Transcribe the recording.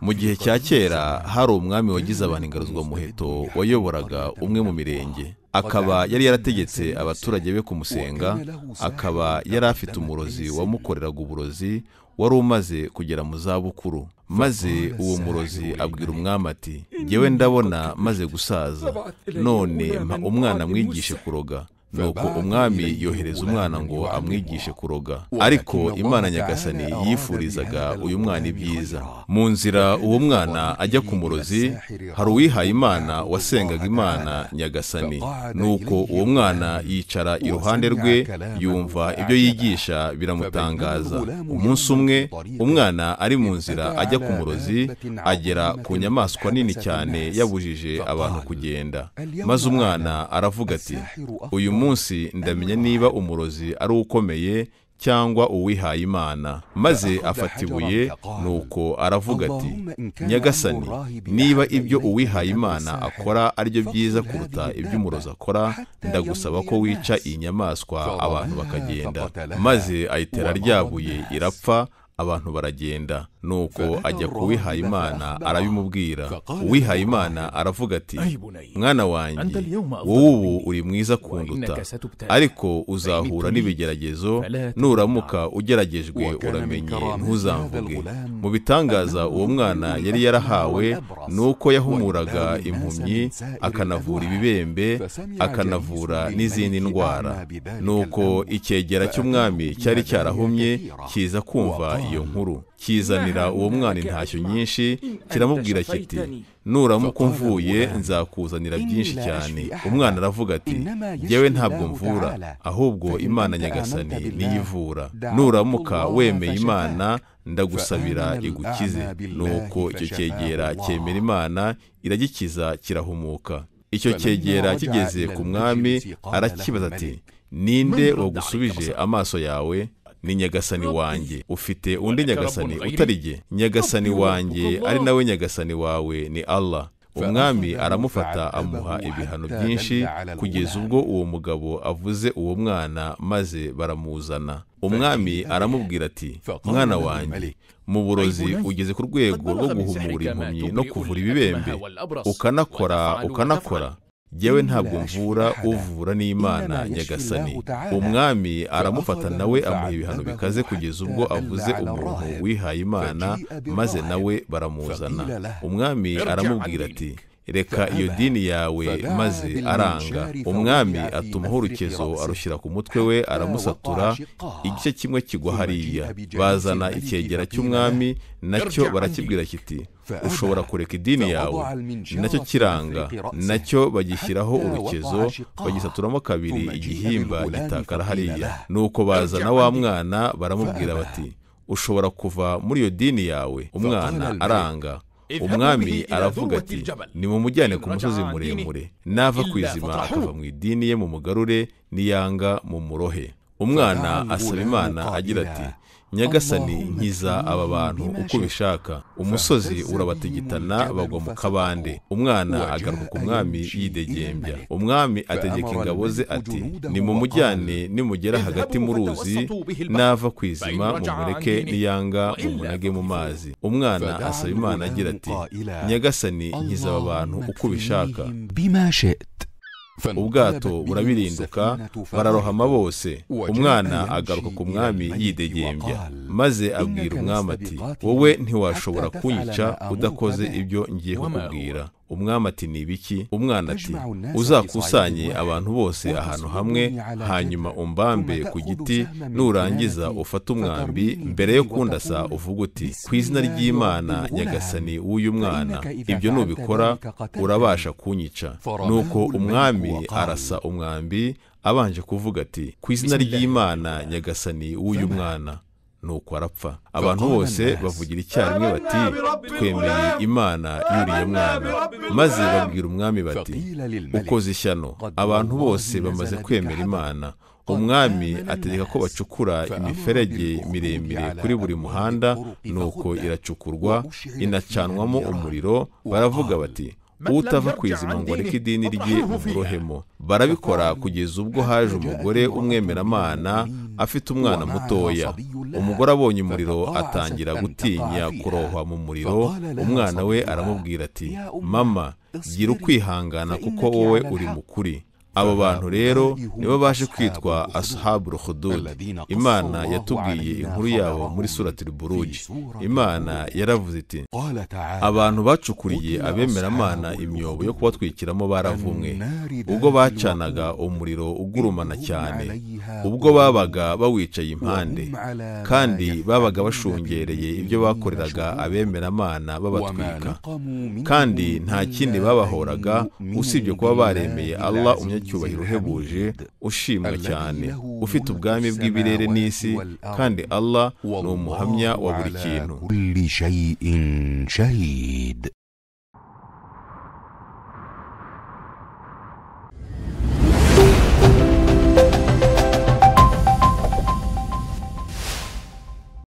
mu gihe cya kera hari umwami wagize abantu Muheto wayoboraga umwe mu mirenge akaba yari yarategetse abaturage be kumusenga akaba yari afite umurozi wamukoreraga uburozi wari umaze kugera mu zabukuru maze uwo murozi abwira umwami ati ngewe ndabona maze gusaza none umwana mwigishe kuroga nuko umwami yohereza umwana ngo amwigishe kuroga ariko imana nyagasani yifurizaga uyu mwana ibyiza mu nzira uwo mwana ajya ku murozi hari uwihaye imana wasengaga imana nyagasani nuko uwo mwana yicara iruhande rwe yumva ibyo yigisha biramutangaza umunsi umwe umwana ari mu nzira ajya ku murozi agera ku nyamaswa nini cyane yabujije abantu kugenda maze umwana aravuga ati uyu munsi ndamenya niba umurozi ari ukomeye cyangwa uwihaye imana maze afata ibuye nuko aravuga ati nyagasani niba ibyo uwihaye imana akora ari byiza kuruta ibyo umurozi akora ndagusaba ko wica iyi nyamaswa abantu bakagenda maze ayitera ryabuye irapfa abantu baragenda nuko ajya ku wihayimana arabimubwira uwihayimana aravuga ati mwana wanjye wowe ubu uri mwiza kunduta ariko uzahura n'ibigeragezo nuramuka ugeragejwe uramenye ntuzamvuge mu bitangaza uwo mwana yari yarahawe ni uko yahumuraga impumyi akanavura ibibembe akanavura n'izindi ndwara nuko icyegera cy'umwami cyari cyarahumye kiza kumva iyo nkuru kizanira uwo mwana intashyo nyinshi kiramubwira kiti nuramuka mvuye nzakuzanira byinshi cyane umwana aravuga ati yewe ntabwo mvura ahubwo imana nyagasani niyivura nuramuka wemeye imana ndagusabira igukize nuko icyo cyegera cyemera imana iragikiza kirahumuka icyo cyegera kigeze ku mwami arakibaza ati ninde wagusubije amaso yawe ni nyagasani wanjye ufite undi nyagasani utari jye nyagasani wanjye ari nawe nyagasani wawe ni allah umwami aramufata amuha ibihano byinshi kugeza ubwo uwo mugabo avuze uwo mwana maze baramuzana umwami aramubwira ati mwana wanjye mu burozi ugeze ku rwego rwo guhumura impumyi no kuvura ibibembe ukanakora ukanakora yewe ntabwo mvura uvura n'imana nyagasani umwami aramufata nawe amuha ibihano bikaze kugeza ubwo avuze umuntu wihaye imana maze nawe baramuzana umwami aramubwira ati reka iyo dini yawe maze aranga umwami atumaho urukezo arushyira ku mutwe we aramusatura igice kimwe kigwa hariya bazana icyegera cy'umwami nacyo barakibwira kiti ushobora kureka idini yawe nacyo kiranga nacyo bagishyiraho urukezo bagisaturamo kabiri igihimba gitakara hariya nuko bazana wa mwana baramubwira bati ushobora kuva muri iyo dini yawe umwana aranga umwami aravuga ati nimumujyane ku musozi muremure nava ku izima akava mu idini ye mu mugarure niyanga mu murohe umwana asaba imana agira ati nyagasani nkiza aba bantu uko ubishaka umusozi urabategetana bagwa mu kabande umwana agaruka umwami yidegembya umwami ategeka ingabo ze ati nimumujyane nimugera hagati mu ruzi nava kwizima mumureke niyanga mumunage mu mazi umwana asaba imana agira ati nyagasani nkiza aba bantu uko ubishaka ubwato burabirinduka bararohama bose umwana agaruka ku mwami yidegembya maze abwira umwami ati wowe ntiwashobora kunyica udakoze ibyo ngiye kukubwira umwami ati ni ibiki umwana ati uzakusanye eh, abantu bose ahantu hamwe hanyuma umbambe ku giti nurangiza ufate umwambi mbere yo kundasa uvuga uti ku izina ry'imana nyagasani w'uyu mwana ibyo nubikora urabasha kunyica nuko umwami arasa umwambi abanje kuvuga ati ku izina ry'imana nyagasani w'uyu mwana Nuko arapfa abantu bose bavugira icyarimwe bati twemeye imana yuriye mwana maze babwira umwami bati ukoze ishyano abantu bose bamaze kwemera imana umwami ategeka ko bacukura imiferege miremire kuri buri muhanda nuko iracukurwa inacanwamo umuriro baravuga bati utava ku izima ngo areke idini rye murohemo barabikora kugeza ubwo haje umugore umwemeramana afite umwana mutoya umugore abonye umuriro atangira gutinya kurohwa mu muriro umwana we aramubwira ati mama gira ukwihangana kuko wowe uri mukuri abo bantu rero nibo baje kwitwa asuhabu ruhududi imana yatubwiye inkuru yabo muri suratiri burugi imana yaravuze iti abantu bacukuriye abemeramana imyobo yo kubatwikiramo baravumwe ubwo bacanaga umuriro ugurumana cyane ubwo babaga bawicaye impande kandi babaga bashungereye ibyo bakoreraga abemeramana babatwika kandi nta kindi babahoraga usibye kuba baremeye allah umye umunyacyubahiro uhebuje ushimwa cyane ufite ubwami bw'ibirere n'isi kandi allah ni umuhamya wa buri kintu